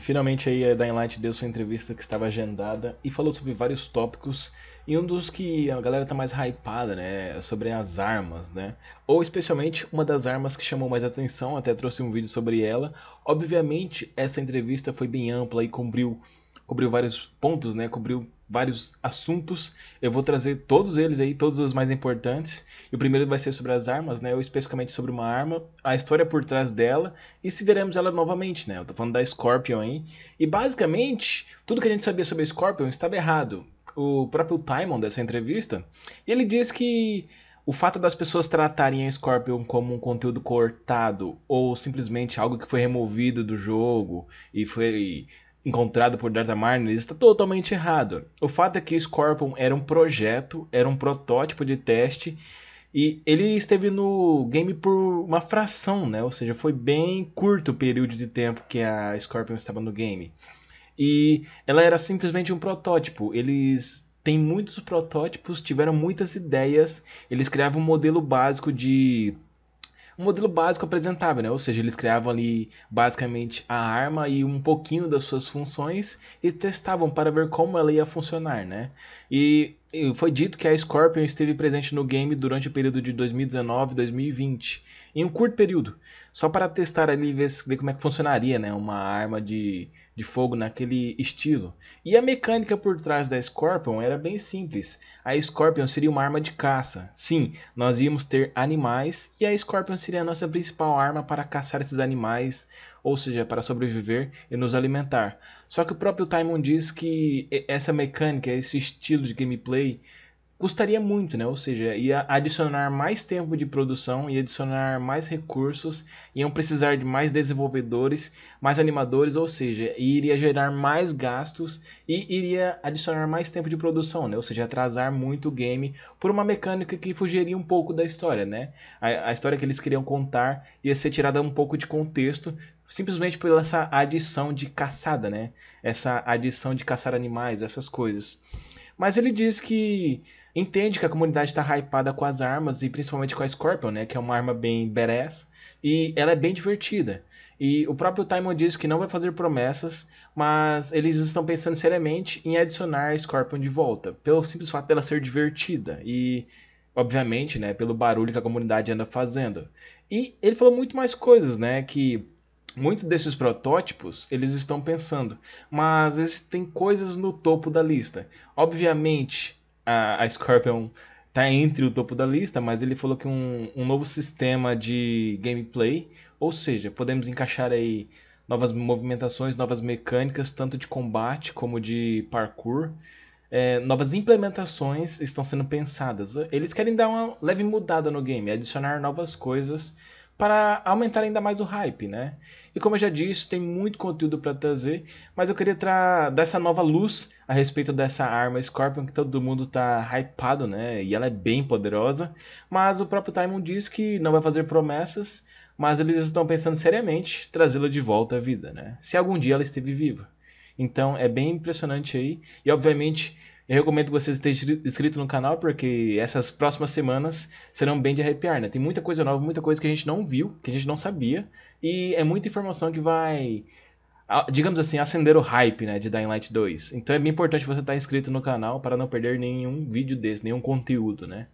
E finalmente aí eh, a Dying Light deu sua entrevista que estava agendada e falou sobre vários tópicos e um dos que a galera tá mais hypada, né, é sobre as armas, né? Ou especialmente uma das armas que chamou mais atenção, até trouxe um vídeo sobre ela. Obviamente, essa entrevista foi bem ampla e cobriu cobriu vários pontos, né? Cobriu vários assuntos. Eu vou trazer todos eles aí, todos os mais importantes. E o primeiro vai ser sobre as armas, né? Ou especificamente sobre uma arma, a história por trás dela e se veremos ela novamente, né? Eu tô falando da Scorpion aí. E basicamente, tudo que a gente sabia sobre a Scorpion estava errado. O próprio Timon dessa entrevista, ele diz que o fato das pessoas tratarem a Scorpion como um conteúdo cortado ou simplesmente algo que foi removido do jogo e foi encontrado por Data ele está totalmente errado. O fato é que o Scorpion era um projeto, era um protótipo de teste e ele esteve no game por uma fração, né? Ou seja, foi bem curto o período de tempo que a Scorpion estava no game. E ela era simplesmente um protótipo. Eles têm muitos protótipos, tiveram muitas ideias, eles criavam um modelo básico de um modelo básico apresentável, né? Ou seja, eles criavam ali basicamente a arma e um pouquinho das suas funções e testavam para ver como ela ia funcionar, né? E foi dito que a Scorpion esteve presente no game durante o período de 2019 e 2020, em um curto período, só para testar ali e ver, ver, como é que funcionaria né, uma arma de, de fogo naquele estilo. E a mecânica por trás da Scorpion era bem simples: a Scorpion seria uma arma de caça. Sim, nós íamos ter animais e a Scorpion seria a nossa principal arma para caçar esses animais ou seja, para sobreviver e nos alimentar. Só que o próprio Timon diz que essa mecânica, esse estilo de gameplay custaria muito, né? Ou seja, ia adicionar mais tempo de produção, ia adicionar mais recursos, iam precisar de mais desenvolvedores, mais animadores, ou seja, iria gerar mais gastos e iria adicionar mais tempo de produção, né? Ou seja, atrasar muito o game por uma mecânica que fugiria um pouco da história, né? A, a história que eles queriam contar ia ser tirada um pouco de contexto, simplesmente por essa adição de caçada, né? Essa adição de caçar animais, essas coisas. Mas ele diz que entende que a comunidade está hypada com as armas e principalmente com a Scorpion, né? Que é uma arma bem badass e ela é bem divertida. E o próprio Timon diz que não vai fazer promessas, mas eles estão pensando seriamente em adicionar a Scorpion de volta, pelo simples fato dela ser divertida e, obviamente, né, pelo barulho que a comunidade anda fazendo. E ele falou muito mais coisas, né, que Muitos desses protótipos eles estão pensando, mas existem coisas no topo da lista. Obviamente, a, a Scorpion está entre o topo da lista, mas ele falou que um, um novo sistema de gameplay, ou seja, podemos encaixar aí novas movimentações, novas mecânicas, tanto de combate como de parkour. É, novas implementações estão sendo pensadas. Eles querem dar uma leve mudada no game, adicionar novas coisas para aumentar ainda mais o hype, né? E como eu já disse, tem muito conteúdo para trazer, mas eu queria dar essa nova luz a respeito dessa arma Scorpion que todo mundo tá hypado, né? E ela é bem poderosa, mas o próprio Timon diz que não vai fazer promessas, mas eles estão pensando seriamente trazê-la de volta à vida, né? Se algum dia ela esteve viva. Então é bem impressionante aí, e obviamente eu recomendo que você esteja inscrito no canal, porque essas próximas semanas serão bem de arrepiar, né? Tem muita coisa nova, muita coisa que a gente não viu, que a gente não sabia, e é muita informação que vai, digamos assim, acender o hype, né, de Dying Light 2. Então é bem importante você estar tá inscrito no canal para não perder nenhum vídeo desse, nenhum conteúdo, né?